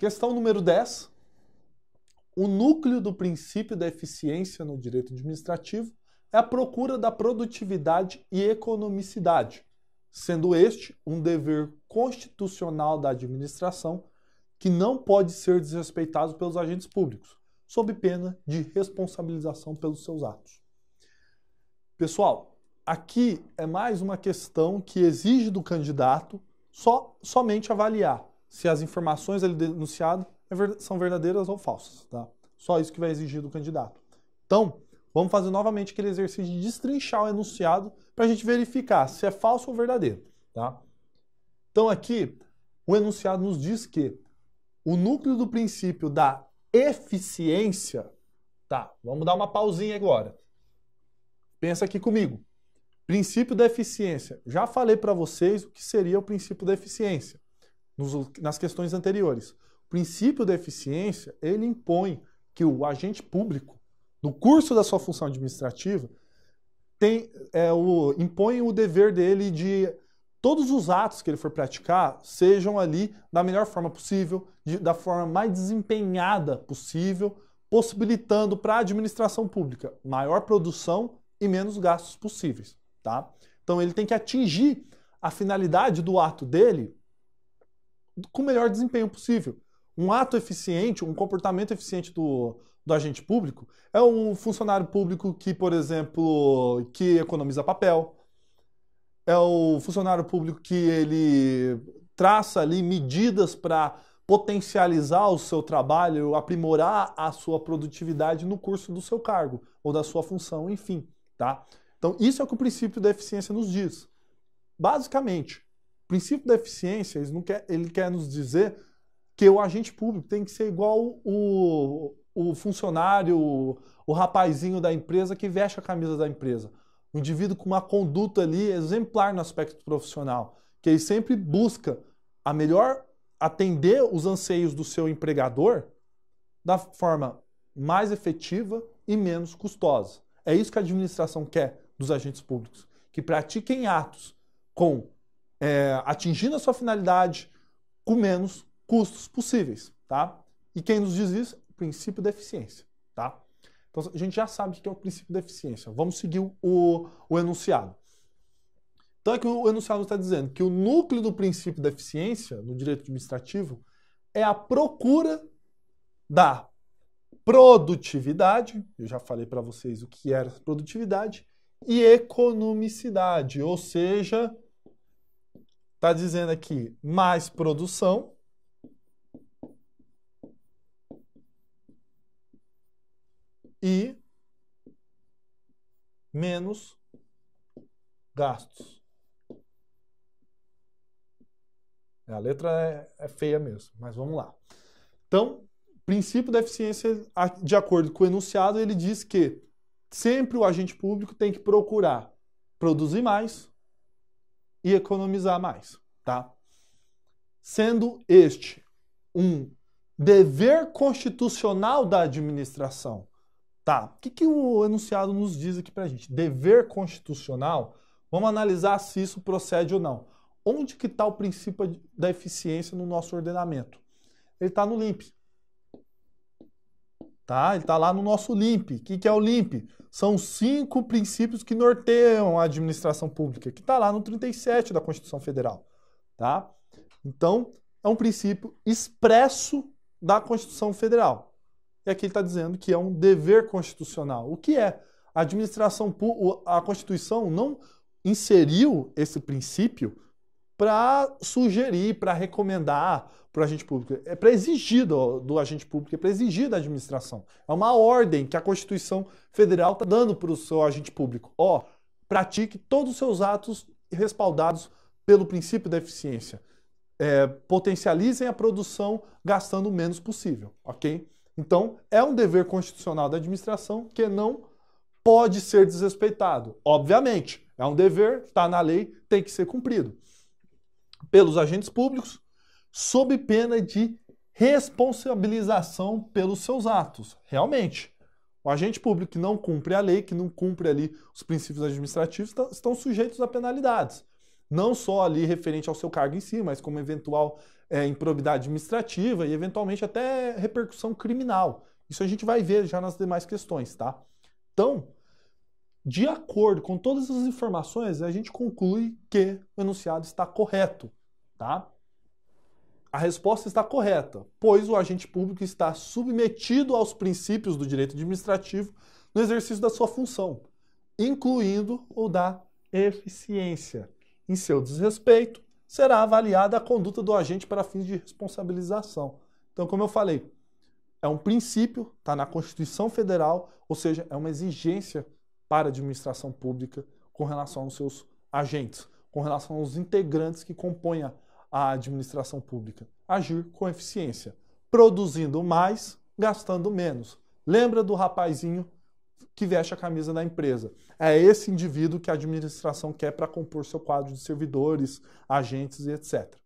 Questão número 10. O núcleo do princípio da eficiência no direito administrativo é a procura da produtividade e economicidade, sendo este um dever constitucional da administração que não pode ser desrespeitado pelos agentes públicos, sob pena de responsabilização pelos seus atos. Pessoal, aqui é mais uma questão que exige do candidato só somente avaliar se as informações ali denunciado é são verdadeiras ou falsas. Tá? Só isso que vai exigir do candidato. Então, vamos fazer novamente aquele exercício de destrinchar o enunciado para a gente verificar se é falso ou verdadeiro. Tá? Então, aqui, o enunciado nos diz que o núcleo do princípio da eficiência. Tá, vamos dar uma pausinha agora. Pensa aqui comigo. Princípio da eficiência. Já falei para vocês o que seria o princípio da eficiência nos, nas questões anteriores. O princípio da eficiência, ele impõe que o agente público, no curso da sua função administrativa, tem, é, o, impõe o dever dele de todos os atos que ele for praticar sejam ali da melhor forma possível, de, da forma mais desempenhada possível, possibilitando para a administração pública maior produção e menos gastos possíveis, tá? Então ele tem que atingir a finalidade do ato dele com o melhor desempenho possível. Um ato eficiente, um comportamento eficiente do, do agente público é um funcionário público que, por exemplo, que economiza papel, é o funcionário público que ele traça ali medidas para potencializar o seu trabalho, aprimorar a sua produtividade no curso do seu cargo ou da sua função, enfim, tá? Então, isso é o que o princípio da eficiência nos diz. Basicamente, princípio da eficiência, ele, quer, ele quer nos dizer que o agente público tem que ser igual o, o funcionário, o, o rapazinho da empresa que veste a camisa da empresa. Um indivíduo com uma conduta ali exemplar no aspecto profissional, que ele sempre busca a melhor atender os anseios do seu empregador da forma mais efetiva e menos custosa. É isso que a administração quer dos agentes públicos, que pratiquem atos com é, atingindo a sua finalidade com menos custos possíveis, tá? E quem nos diz isso? O princípio da eficiência, tá? Então a gente já sabe o que é o princípio da eficiência. Vamos seguir o, o enunciado. Então é que o enunciado está dizendo que o núcleo do princípio da eficiência no direito administrativo é a procura da produtividade, eu já falei para vocês o que era é produtividade, e economicidade, ou seja, Está dizendo aqui mais produção. E menos gastos. A letra é, é feia mesmo, mas vamos lá. Então, princípio da eficiência, de acordo com o enunciado, ele diz que sempre o agente público tem que procurar produzir mais e economizar mais, tá? Sendo este um dever constitucional da administração, tá? O que, que o enunciado nos diz aqui pra gente? Dever constitucional, vamos analisar se isso procede ou não. Onde que está o princípio da eficiência no nosso ordenamento? Ele está no Limpe. Tá? Ele está lá no nosso LIMP. O que, que é o LIMP? São cinco princípios que norteiam a administração pública, que está lá no 37 da Constituição Federal. Tá? Então, é um princípio expresso da Constituição Federal. E aqui ele está dizendo que é um dever constitucional. O que é? A administração, a Constituição não inseriu esse princípio para sugerir, para recomendar para o agente público. É para exigir do, do, agente público, é para exigir da administração. É uma ordem que a Constituição Federal está dando para o seu agente público. Ó, pratique todos os seus atos respaldados pelo princípio da eficiência. É, potencializem a produção gastando o menos possível, ok? Então, é um dever constitucional da administração que não pode ser desrespeitado. Obviamente, é um dever, está na lei, tem que ser cumprido pelos agentes públicos sob pena de responsabilização pelos seus atos. Realmente, o agente público que não cumpre a lei, que não cumpre ali os princípios administrativos, tá, estão sujeitos a penalidades. Não só ali referente ao seu cargo em si, mas como eventual é, improbidade administrativa e eventualmente até repercussão criminal. Isso a gente vai ver já nas demais questões, tá? Então, de acordo com todas as informações, a gente conclui que o enunciado está correto tá? A resposta está correta, pois o agente público está submetido aos princípios do direito administrativo no exercício da sua função, incluindo o da eficiência. Em seu desrespeito, será avaliada a conduta do agente para fins de responsabilização. Então, como eu falei, é um princípio, está na Constituição Federal, ou seja, é uma exigência para a administração pública com relação aos seus agentes, com relação aos integrantes que compõem a a administração pública. Agir com eficiência, produzindo mais, gastando menos. Lembra do rapazinho que veste a camisa da empresa? É esse indivíduo que a administração quer para compor seu quadro de servidores, agentes e etc.